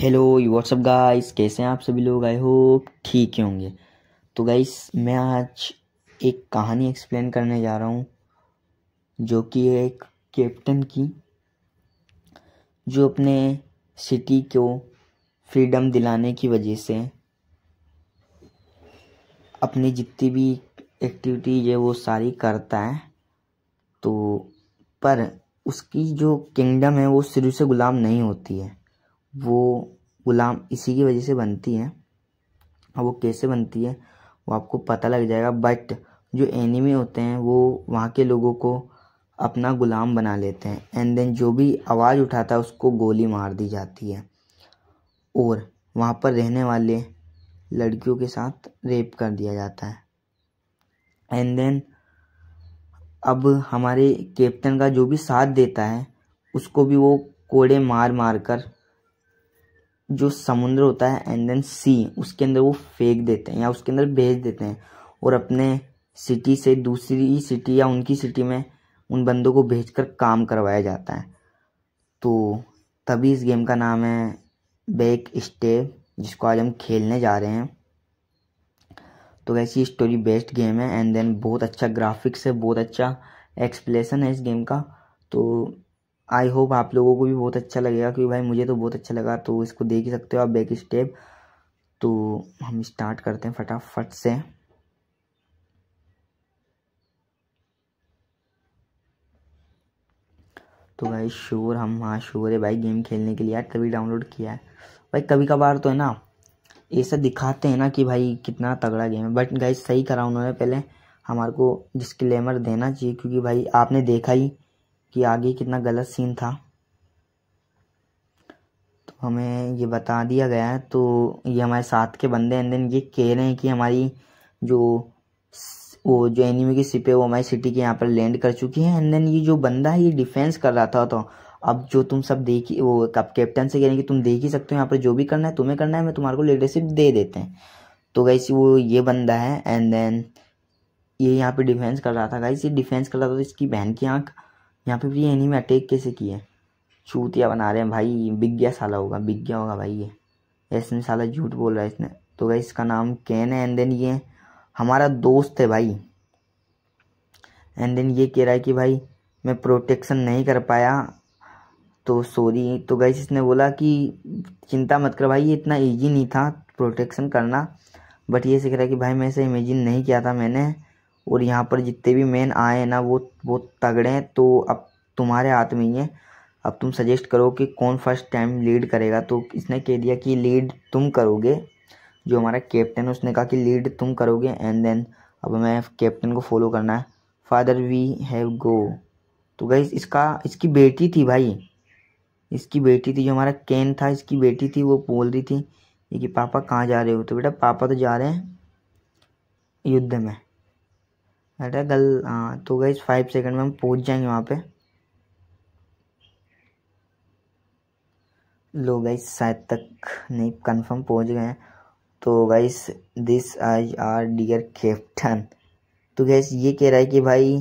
hello what's up guys कैसे हैं आप सभी लोग आई होप ठीक ही होंगे तो गाइस मैं आज एक कहानी एक्सप्लेन करने जा रहा हूँ जो कि एक कैप्टन की जो अपने सिटी को फ्रीडम दिलाने की वजह से अपनी जितनी भी एक्टिविटीज है वो सारी करता है तो पर उसकी जो किंगडम है वो शुरू से गुलाम नहीं होती है वो गुलाम इसी की वजह से बनती है और वो कैसे बनती है वो आपको पता लग जाएगा बट जो एनिमी होते हैं वो वहाँ के लोगों को अपना गुलाम बना लेते हैं एंड देन जो भी आवाज़ उठाता है उसको गोली मार दी जाती है और वहाँ पर रहने वाले लड़कियों के साथ रेप कर दिया जाता है एंड देन अब हमारे कैप्टन का जो भी साथ देता है उसको भी वो कोड़े मार मार कर जो समुद्र होता है एंड देन सी उसके अंदर वो फेंक देते हैं या उसके अंदर भेज देते हैं और अपने सिटी से दूसरी सिटी या उनकी सिटी में उन बंदों को भेज कर काम करवाया जाता है तो तभी इस गेम का नाम है बैक स्टे जिसको आज हम खेलने जा रहे हैं तो वैसी स्टोरी बेस्ड गेम है एंड देन बहुत अच्छा ग्राफिक्स है बहुत अच्छा एक्सप्लेसन है इस गेम का तो आई होप आप लोगों को भी बहुत अच्छा लगेगा क्योंकि भाई मुझे तो बहुत अच्छा लगा तो इसको देख ही सकते हो आप बैक स्टेप तो हम स्टार्ट करते हैं फटाफट से तो भाई श्योर हम हाँ शोर है भाई गेम खेलने के लिए यार तभी डाउनलोड किया है भाई कभी कभार तो है ना ऐसा दिखाते हैं ना कि भाई कितना तगड़ा गेम है बट गाइज सही करा उन्होंने पहले हमारे को डिस्क्लेमर देना चाहिए क्योंकि भाई आपने देखा ही कि आगे कितना गलत सीन था तो हमें ये बता दिया गया है तो ये हमारे साथ के बंदे एंड देन ये कह रहे हैं कि हमारी जो वो जो एनिमी की सिप है वो हमारी सिटी के यहाँ पर लैंड कर चुकी है एंड देन ये जो बंदा है ये डिफेंस कर रहा था तो अब जो तुम सब देख वो कब कैप्टन से कह रहे हैं कि तुम देख ही सकते हो यहाँ पर जो भी करना है तुम्हें करना है मैं तुम्हारे को लीडरशिप दे देते हैं तो गाइस वो ये बंदा है एंड देन ये यहाँ पे डिफेंस कर रहा था गाइस ये डिफेंस कर रहा था तो इसकी बहन की आंख यहाँ पे भी एनिमे अटैक कैसे किए चूतिया बना रहे हैं भाई बिग गया साला होगा बिग गया होगा भाई ये ऐसा साला झूठ बोल रहा है इसने तो भाई इसका नाम कैन है एंड देन ये हमारा दोस्त है भाई एंड देन ये कह रहा है कि भाई मैं प्रोटेक्शन नहीं कर पाया तो सॉरी तो गई इसने बोला कि चिंता मत कर भाई ये इतना ईजी नहीं था प्रोटेक्शन करना बट ये सीख रहा है कि भाई मैं ऐसे इमेजिन नहीं किया था मैंने और यहाँ पर जितने भी मैन आए हैं ना वो वो तगड़े हैं तो अब तुम्हारे हाथ में ही है अब तुम सजेस्ट करो कि कौन फर्स्ट टाइम लीड करेगा तो इसने कह दिया कि लीड तुम करोगे जो हमारा कैप्टन है उसने कहा कि लीड तुम करोगे एंड देन अब हमें कैप्टन को फॉलो करना है फादर वी हैव गो तो गई इसका इसकी बेटी थी भाई इसकी बेटी थी जो हमारा कैन था इसकी बेटी थी वो बोल रही थी कि पापा कहाँ जा रहे हो तो बेटा पापा तो जा रहे हैं युद्ध में अरे गल हाँ तो गई फाइव सेकंड में हम पहुंच जाएंगे वहाँ पे लो गई शायद तक नहीं कंफर्म पहुंच गए हैं तो गाइस दिस आज आर डियर कैप्टन तो गैस ये कह रहा है कि भाई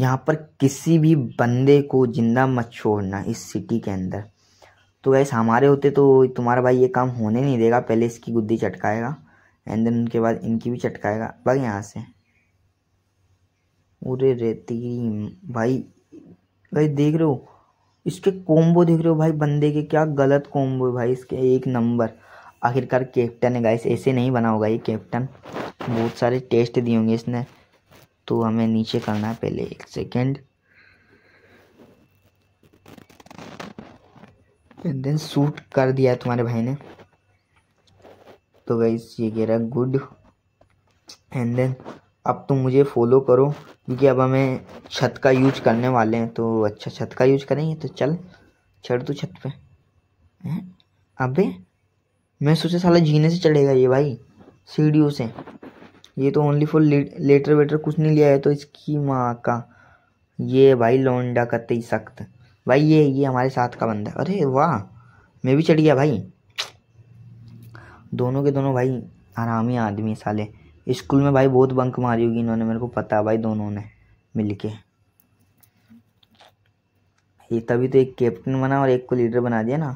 यहाँ पर किसी भी बंदे को ज़िंदा मत छोड़ना इस सिटी के अंदर तो गैस हमारे होते तो तुम्हारा भाई ये काम होने नहीं देगा पहले इसकी गुद्दी चटकाएगा एंड देन उनके बाद इनकी भी चटकाएगा भाग यहाँ से पूरे रेतीली भाई भाई देख रहे हो इसके कोम्बो देख रहे हो भाई बंदे के क्या गलत कोम्बो है भाई इसके एक नंबर आखिरकार कैप्टन है गाइस ऐसे नहीं बना होगा ये कैप्टन बहुत सारे टेस्ट दिए होंगे इसने तो हमें नीचे करना है पहले एक सेकेंड देन सूट कर दिया तुम्हारे भाई ने तो गाइस ये कह रहा गुड एंड देन अब तुम मुझे फॉलो करो क्योंकि अब हमें छत का यूज करने वाले हैं तो अच्छा छत का यूज करेंगे तो चल चढ़ तू छत पे हैं अबे मैं सोचा साला जीने से चढ़ेगा ये भाई सीढ़ियों से ये तो ओनली फॉर लेटर वेटर कुछ नहीं लिया है तो इसकी माँ का ये भाई लौंडा ही सख्त भाई ये ये हमारे साथ का बंदा अरे वाह मैं भी चढ़ गया भाई दोनों के दोनों भाई आरामी आदमी साले स्कूल में भाई बहुत बंक मारी होगी इन्होंने मेरे को पता भाई दोनों ने मिल के ये तभी तो एक कैप्टन बना और एक को लीडर बना दिया ना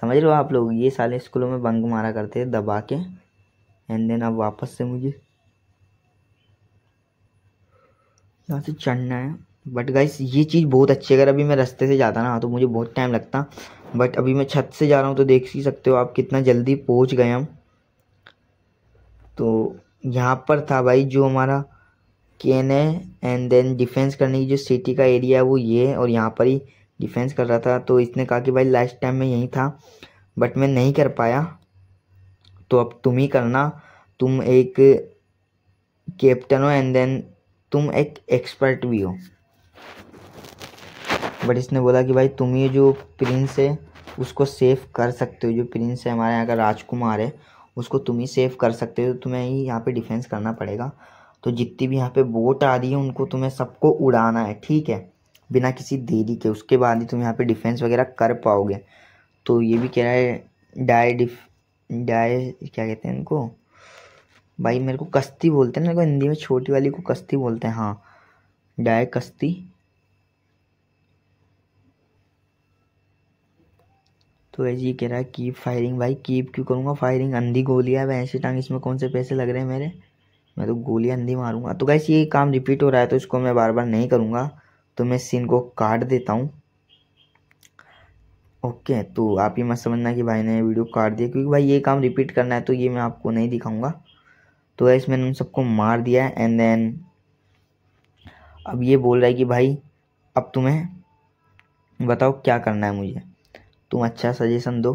समझ रहे हो आप लोग ये साले स्कूलों में बंक मारा करते थे दबा के एंड देन अब वापस से मुझे यहाँ से चढ़ना है बट गाइस ये चीज़ बहुत अच्छी है अगर अभी मैं रास्ते से जाता ना तो मुझे बहुत टाइम लगता बट अभी मैं छत से जा रहा हूँ तो देख ही सकते हो आप कितना जल्दी पहुँच गए हम तो यहाँ पर था भाई जो हमारा केन है एंड देन डिफेंस करने की जो सिटी का एरिया है वो ये है और यहाँ पर ही डिफेंस कर रहा था तो इसने कहा कि भाई लास्ट टाइम मैं यहीं था बट मैं नहीं कर पाया तो अब तुम ही करना तुम एक कैप्टन हो एंड देन तुम एक एक्सपर्ट भी हो बट इसने बोला कि भाई तुम ये जो प्रिंस है उसको सेव कर सकते हो जो प्रिंस है हमारे यहाँ का राजकुमार है उसको तुम ही सेव कर सकते हो तो तुम्हें ही यहाँ पे डिफेंस करना पड़ेगा तो जितनी भी यहाँ पे बोट आ रही है उनको तुम्हें सबको उड़ाना है ठीक है बिना किसी देरी के उसके बाद ही तुम यहाँ पे डिफेंस वगैरह कर पाओगे तो ये भी कह रहा है डाय डिफ डाय क्या कहते हैं इनको भाई मेरे को कश्ती बोलते हैं मेरे को हिंदी में छोटी वाली को कश्ती बोलते हैं हाँ डाय कश्ती तो ऐसे ही कह रहा है कीप फायरिंग भाई कीप क्यों करूँगा फायरिंग अंधी गोलियाँ भाई ऐसे टांग इसमें कौन से पैसे लग रहे हैं मेरे मैं तो गोलियाँ अंधी मारूंगा तो कैसे ये काम रिपीट हो रहा है तो इसको मैं बार बार नहीं करूँगा तो मैं सीन को काट देता हूँ ओके तो आप ही मत समझना कि भाई ने वीडियो काट दिया क्योंकि भाई ये काम रिपीट करना है तो ये मैं आपको नहीं दिखाऊंगा तो ऐसे मैंने उन सबको मार दिया है एंड देन अब ये बोल रहा है कि भाई अब तुम्हें बताओ क्या करना है मुझे तुम अच्छा सजेशन दो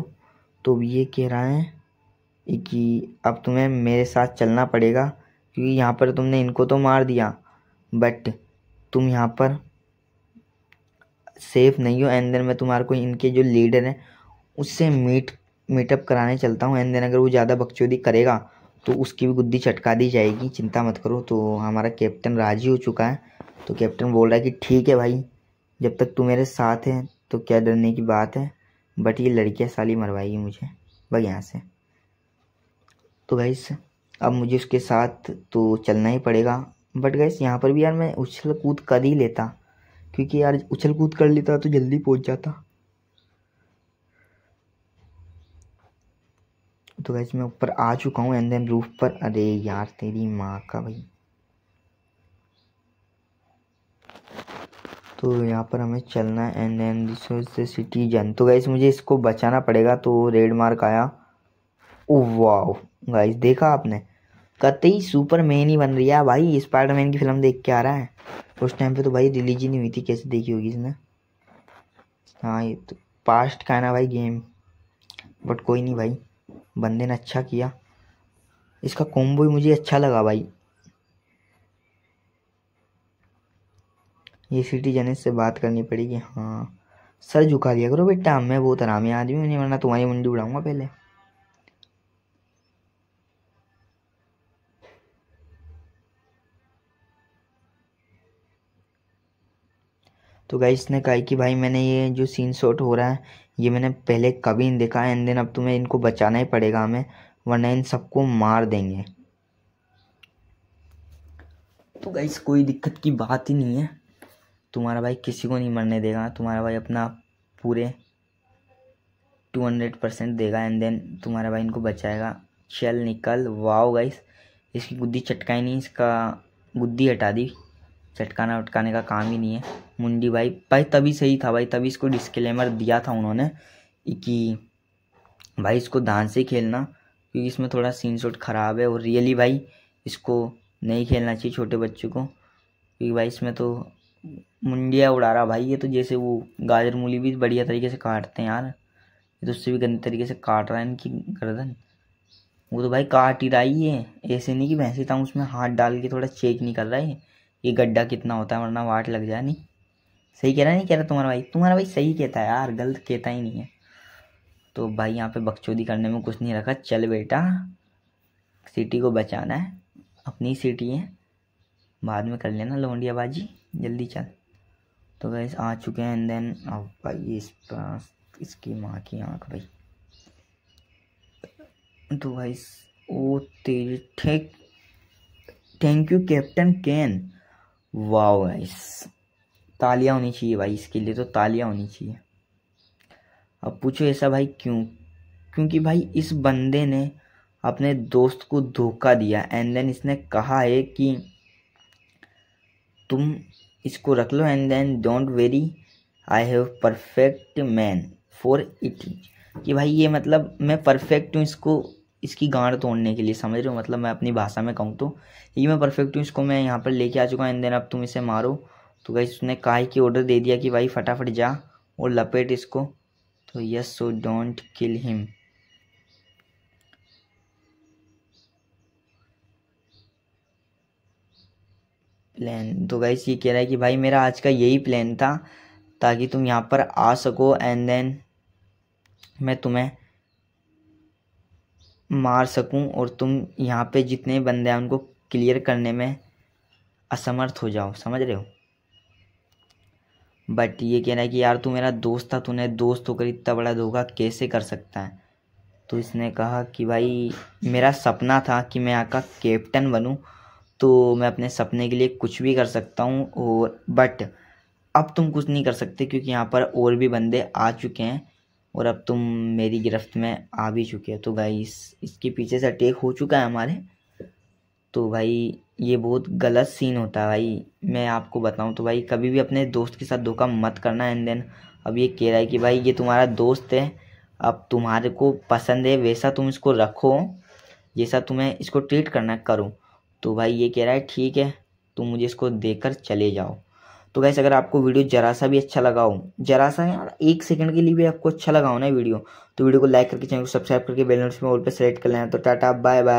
तो ये कह रहा है कि अब तुम्हें मेरे साथ चलना पड़ेगा क्योंकि यहाँ पर तुमने इनको तो मार दिया बट तुम यहाँ पर सेफ नहीं हो एंड देन मैं तुम्हारे को इनके जो लीडर हैं उससे मीट मीटअप कराने चलता हूँ एंड देन अगर वो ज़्यादा बकचोदी करेगा तो उसकी भी गुद्दी चटका दी जाएगी चिंता मत करो तो हमारा कैप्टन राजी हो चुका है तो कैप्टन बोल रहा है कि ठीक है भाई जब तक तू मेरे साथ है तो क्या डरने की बात है बट ये लड़कियाँ साली मरवाएगी मुझे भाई यहाँ से तो गैस अब मुझे उसके साथ तो चलना ही पड़ेगा बट गैस यहाँ पर भी यार मैं उछल कूद कर ही लेता क्योंकि यार उछल कूद कर लेता तो जल्दी पहुँच जाता तो गैस मैं ऊपर आ चुका हूँ एंड देन रूफ पर अरे यार तेरी माँ का भाई तो यहाँ पर हमें चलना है and and this was citizen तो गाइस मुझे इसको बचाना पड़ेगा तो रेड मार्क आया ओ oh, गाइस देखा आपने कतई सुपर मैन ही बन रही है भाई स्पाइडरमैन की फिल्म देख के आ रहा है उस टाइम पे तो भाई रिलीज ही नहीं हुई थी कैसे देखी होगी इसने हाँ ये तो पास्ट का है ना भाई गेम बट कोई नहीं भाई बंदे ने अच्छा किया इसका कॉम्बो भी मुझे अच्छा लगा भाई ये सिटी जनेश से बात करनी पड़ेगी हाँ सर झुका दिया करो बेटा मैं बहुत आराम आरामी आदमी हूँ नहीं वरना तुम्हारी मुंडी उड़ाऊंगा पहले तो गाइस ने कहा कि भाई मैंने ये जो सीन शॉट हो रहा है ये मैंने पहले कभी नहीं देखा है एंड देन अब तुम्हें इनको बचाना ही पड़ेगा हमें वरना इन सबको मार देंगे तो गाइस कोई दिक्कत की बात ही नहीं है तुम्हारा भाई किसी को नहीं मरने देगा तुम्हारा भाई अपना पूरे टू हंड्रेड परसेंट देगा एंड देन तुम्हारा भाई इनको बचाएगा चल निकल वाओ गाइस इसकी गुद्दी चटकाई नहीं इसका गुद्दी हटा दी चटकाना उटकाने का काम ही नहीं है मुंडी भाई भाई तभी सही था भाई तभी इसको डिस्क्लेमर दिया था उन्होंने कि भाई इसको ध्यान से खेलना क्योंकि इसमें थोड़ा सीन शॉट ख़राब है और रियली भाई इसको नहीं खेलना चाहिए छोटे बच्चों को क्योंकि भाई इसमें तो मुंडिया उड़ा रहा भाई ये तो जैसे वो गाजर मूली भी बढ़िया तरीके से काटते हैं यार ये तो उससे भी गंदे तरीके से काट रहा है इनकी गर्दन वो तो भाई काट ही रहा ही है ऐसे नहीं कि भैंसी था उसमें हाथ डाल के थोड़ा चेक नहीं कर रहा है ये गड्ढा कितना होता है वरना वाट लग जाए नहीं सही कह रहा नहीं कह रहा तुम्हारा भाई तुम्हारा भाई सही कहता है यार गलत कहता ही नहीं है तो भाई यहाँ पे बकचोदी करने में कुछ नहीं रखा चल बेटा सिटी को बचाना है अपनी सिटी है बाद में कर लेना लोंडियाबाजी जल्दी चल तो गैस आ चुके हैं एंड देन अब भाई इस पास इसकी माँ की आँख भाई तो भाई ओ तेज ठीक thank you captain can wow guys तालियां होनी चाहिए भाई इसके लिए तो तालियां होनी चाहिए अब पूछो ऐसा भाई क्यों क्योंकि भाई इस बंदे ने अपने दोस्त को धोखा दिया एंड देन इसने कहा है कि तुम इसको रख लो and then don't worry I have perfect man for it कि भाई ये मतलब मैं परफेक्ट हूँ इसको इसकी गांड तोड़ने के लिए समझ रहे हो मतलब मैं अपनी भाषा में कहूँ तो ये मैं परफेक्ट हूँ इसको मैं यहाँ पर लेके आ चुका एंड देन अब तुम इसे मारो तो भाई उसने कहा की ऑर्डर दे दिया कि भाई फटाफट जा और लपेट इसको तो yes so don't kill him plan तो गाइस ये कह रहा है कि भाई मेरा आज का यही प्लान था ताकि तुम यहाँ पर आ सको एंड देन मैं तुम्हें मार सकूं और तुम यहाँ पे जितने बंदे हैं उनको क्लियर करने में असमर्थ हो जाओ समझ रहे हो बट ये कह रहा है कि यार तू मेरा दोस्त था तूने दोस्त होकर इतना बड़ा धोखा कैसे कर सकता है तो इसने कहा कि भाई मेरा सपना था कि मैं यहाँ का कैप्टन बनूँ तो मैं अपने सपने के लिए कुछ भी कर सकता हूँ और बट अब तुम कुछ नहीं कर सकते क्योंकि यहाँ पर और भी बंदे आ चुके हैं और अब तुम मेरी गिरफ्त में आ भी चुके हो तो भाई इस, इसके पीछे से अटैक हो चुका है हमारे तो भाई ये बहुत गलत सीन होता है भाई मैं आपको बताऊं तो भाई कभी भी अपने दोस्त के साथ धोखा मत करना एंड देन अब ये कह रहा है कि भाई ये तुम्हारा दोस्त है अब तुम्हारे को पसंद है वैसा तुम इसको रखो जैसा तुम्हें इसको ट्रीट करना करो तो भाई ये कह रहा है ठीक है तुम मुझे इसको देकर चले जाओ तो गैस अगर आपको वीडियो जरा सा भी अच्छा लगा हो जरा सा यार एक सेकंड के लिए भी आपको अच्छा लगा हो ना वीडियो तो वीडियो को लाइक करके चैनल को सब्सक्राइब करके बेल नोटिफिकेशन ऑल पे सेलेक्ट कर लेना तो टाटा बाय बाय